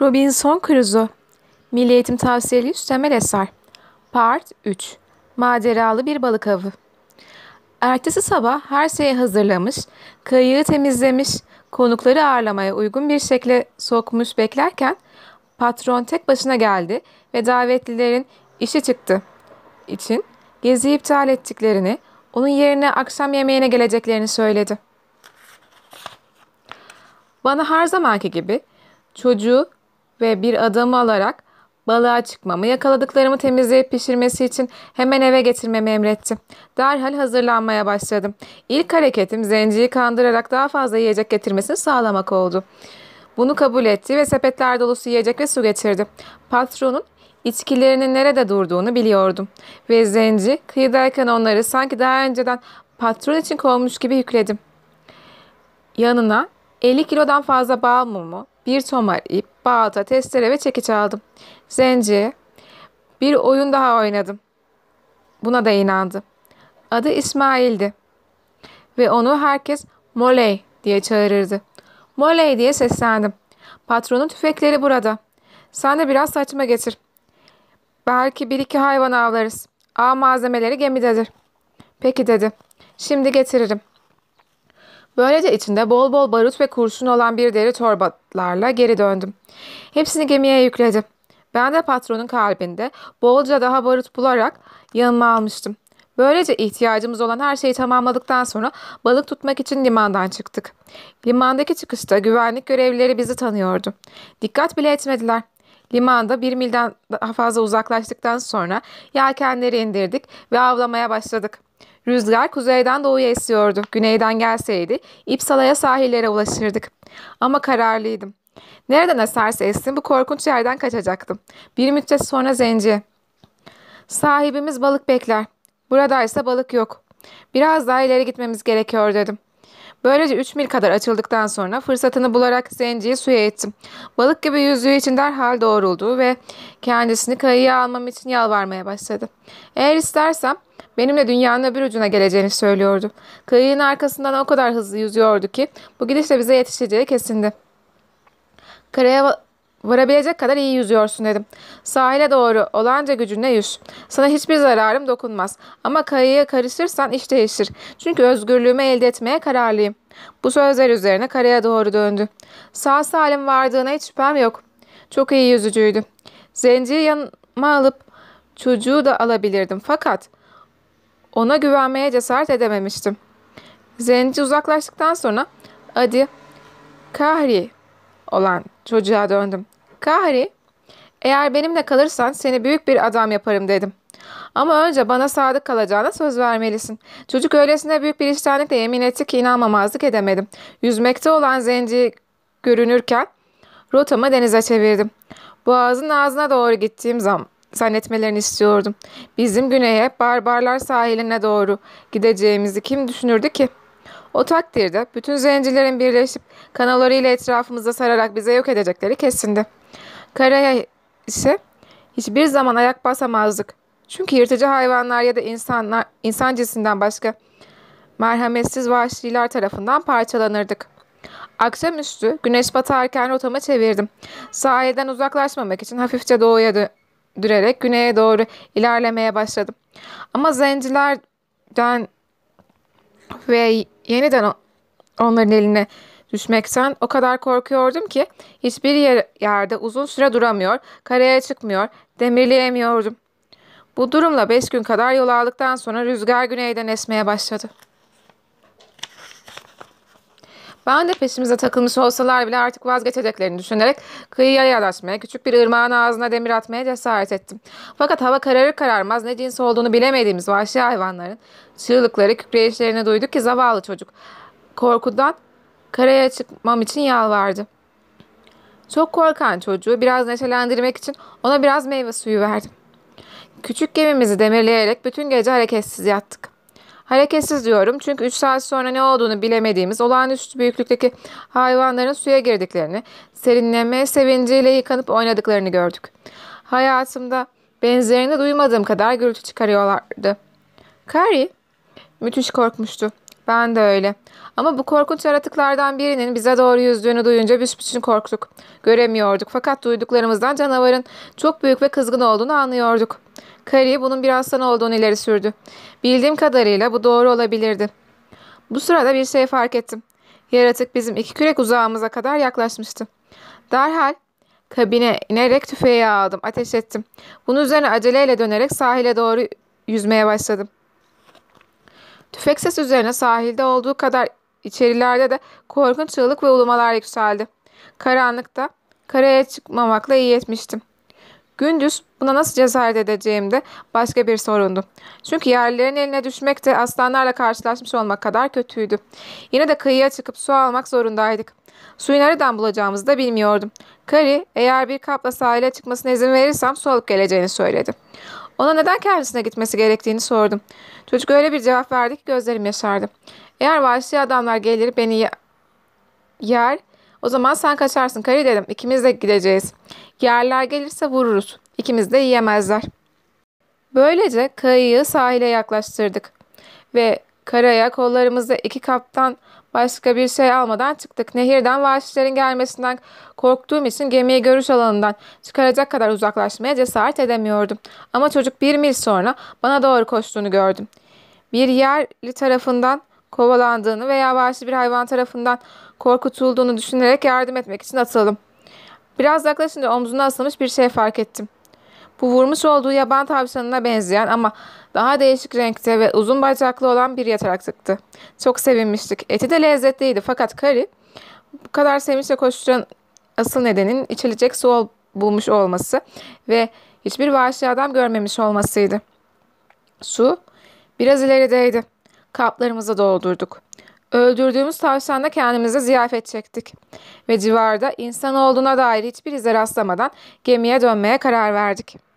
Robinson Crusoe Milli Eğitim Tavsiyeli Üst Temel Eser Part 3 Maceralı Bir Balık Avı Ertesi sabah her şeyi hazırlamış, kayığı temizlemiş, konukları ağırlamaya uygun bir şekle sokmuş beklerken patron tek başına geldi ve davetlilerin işi çıktı için geziyi iptal ettiklerini, onun yerine akşam yemeğine geleceklerini söyledi. Bana her zamanki gibi çocuğu ve bir adamı alarak balığa çıkmamı, yakaladıklarımı temizleyip pişirmesi için hemen eve getirmemi emretti. Derhal hazırlanmaya başladım. İlk hareketim zenciyi kandırarak daha fazla yiyecek getirmesini sağlamak oldu. Bunu kabul etti ve sepetler dolusu yiyecek ve su getirdi. Patronun içkilerinin nerede durduğunu biliyordum. Ve zenci kıyıdayken onları sanki daha önceden patron için kovmuş gibi yükledim. Yanına 50 kilodan fazla bal mumu, bir tomar ip, balta, testere ve çekiç aldım. Zenci, bir oyun daha oynadım. Buna da inandı. Adı İsmail'di. Ve onu herkes Moley diye çağırırdı. Moley diye seslendim. Patronun tüfekleri burada. Sen de biraz saçma getir. Belki bir iki hayvan avlarız. A malzemeleri gemidedir. Peki dedi. Şimdi getiririm. Böylece içinde bol bol barut ve kurşun olan bir deri torbalarla geri döndüm. Hepsini gemiye yükledim. Ben de patronun kalbinde bolca daha barut bularak yanıma almıştım. Böylece ihtiyacımız olan her şeyi tamamladıktan sonra balık tutmak için limandan çıktık. Limandaki çıkışta güvenlik görevlileri bizi tanıyordu. Dikkat bile etmediler. Limanda bir milden daha fazla uzaklaştıktan sonra yelkenleri indirdik ve avlamaya başladık. Rüzgar kuzeyden doğuya esiyordu. Güneyden gelseydi İpsala'ya sahillere ulaşırdık. Ama kararlıydım. Nereden eserse essin bu korkunç yerden kaçacaktım. Bir müddet sonra zenci. Sahibimiz balık bekler. Buradaysa balık yok. Biraz daha ileri gitmemiz gerekiyor dedim. Böylece üç mil kadar açıldıktan sonra fırsatını bularak zenciyi suya ettim. Balık gibi yüzüğü için derhal doğruldu ve kendisini kayıya almam için yalvarmaya başladı. Eğer istersem benimle dünyanın öbür ucuna geleceğini söylüyordu. Kıyığın arkasından o kadar hızlı yüzüyordu ki bu gidişle bize yetişeceği kesindi. Karaya varabilecek kadar iyi yüzüyorsun dedim. Sahile doğru olanca gücünle yüz. Sana hiçbir zararım dokunmaz. Ama kayaya karışırsan iş değişir. Çünkü özgürlüğümü elde etmeye kararlıyım. Bu sözler üzerine karaya doğru döndü. Sağ salim vardığına hiç şüphem yok. Çok iyi yüzücüydü. Zenciyi yanıma alıp çocuğu da alabilirdim fakat ona güvenmeye cesaret edememiştim. Zenci uzaklaştıktan sonra Adi Kahri olan çocuğa döndüm. Kahri, eğer benimle kalırsan seni büyük bir adam yaparım dedim. Ama önce bana sadık kalacağına söz vermelisin. Çocuk öylesine büyük bir iştenlikle yemin etti ki inanmamazlık edemedim. Yüzmekte olan zenci görünürken rotamı denize çevirdim. Boğazın ağzına doğru gittiğim zaman zannetmelerini istiyordum. Bizim güneye, barbarlar sahiline doğru gideceğimizi kim düşünürdü ki? O takdirde bütün zencilerin birleşip kanallarıyla etrafımıza sararak bize yok edecekleri kesindi. Karaya ise hiçbir zaman ayak basamazdık. Çünkü yırtıcı hayvanlar ya da insanlar, insan cinsinden başka merhametsiz vahşiler tarafından parçalanırdık. Akşamüstü güneş batarken rotamı çevirdim. Sahilden uzaklaşmamak için hafifçe doğuya dö- dürerek güneye doğru ilerlemeye başladım. Ama zencilerden ve yeniden onların eline düşmekten o kadar korkuyordum ki hiçbir yer, yerde uzun süre duramıyor, karaya çıkmıyor, demirleyemiyordum. Bu durumla beş gün kadar yol aldıktan sonra rüzgar güneyden esmeye başladı. Ben de peşimize takılmış olsalar bile artık vazgeçeceklerini düşünerek kıyıya yaklaşmaya, küçük bir ırmağın ağzına demir atmaya cesaret ettim. Fakat hava kararır kararmaz ne cins olduğunu bilemediğimiz vahşi hayvanların çığlıkları, kükreyişlerini duyduk ki zavallı çocuk korkudan karaya çıkmam için yalvardı. Çok korkan çocuğu biraz neşelendirmek için ona biraz meyve suyu verdim. Küçük gemimizi demirleyerek bütün gece hareketsiz yattık. Hareketsiz diyorum çünkü 3 saat sonra ne olduğunu bilemediğimiz olağanüstü büyüklükteki hayvanların suya girdiklerini, serinleme sevinciyle yıkanıp oynadıklarını gördük. Hayatımda benzerini duymadığım kadar gürültü çıkarıyorlardı. Kari müthiş korkmuştu. Ben de öyle. Ama bu korkunç yaratıklardan birinin bize doğru yüzdüğünü duyunca büsbütün korktuk. Göremiyorduk fakat duyduklarımızdan canavarın çok büyük ve kızgın olduğunu anlıyorduk. Kari bunun bir aslan olduğunu ileri sürdü. Bildiğim kadarıyla bu doğru olabilirdi. Bu sırada bir şey fark ettim. Yaratık bizim iki kürek uzağımıza kadar yaklaşmıştı. Derhal kabine inerek tüfeği aldım, ateş ettim. Bunun üzerine aceleyle dönerek sahile doğru yüzmeye başladım. Tüfek sesi üzerine sahilde olduğu kadar içerilerde de korkunç çığlık ve ulumalar yükseldi. Karanlıkta karaya çıkmamakla iyi etmiştim. Gündüz buna nasıl cesaret edeceğim de başka bir sorundu. Çünkü yerlilerin eline düşmek de aslanlarla karşılaşmış olmak kadar kötüydü. Yine de kıyıya çıkıp su almak zorundaydık. Suyu nereden bulacağımızı da bilmiyordum. Kari eğer bir kapla sahile çıkmasına izin verirsem su alıp geleceğini söyledi. Ona neden kendisine gitmesi gerektiğini sordum. Çocuk öyle bir cevap verdi ki gözlerim yaşardı. Eğer vahşi adamlar gelir beni yer, o zaman sen kaçarsın karı dedim. İkimiz de gideceğiz. Yerler gelirse vururuz. İkimiz de yiyemezler. Böylece kayığı sahile yaklaştırdık ve Karaya kollarımızda iki kaptan başka bir şey almadan çıktık. Nehirden vahşilerin gelmesinden korktuğum için gemiyi görüş alanından çıkaracak kadar uzaklaşmaya cesaret edemiyordum. Ama çocuk bir mil sonra bana doğru koştuğunu gördüm. Bir yerli tarafından kovalandığını veya vahşi bir hayvan tarafından korkutulduğunu düşünerek yardım etmek için atıldım. Biraz yaklaşınca omzuna asılmış bir şey fark ettim. Bu vurmuş olduğu yaban tavşanına benzeyen ama daha değişik renkte ve uzun bacaklı olan bir yataraktıktı. Çok sevinmiştik. Eti de lezzetliydi fakat Kari bu kadar sevinçle koşturan asıl nedenin içilecek su bulmuş olması ve hiçbir vahşi adam görmemiş olmasıydı. Su biraz ilerideydi. Kaplarımızı doldurduk. Öldürdüğümüz tavşanla kendimize ziyafet çektik ve civarda insan olduğuna dair hiçbir ize rastlamadan gemiye dönmeye karar verdik.''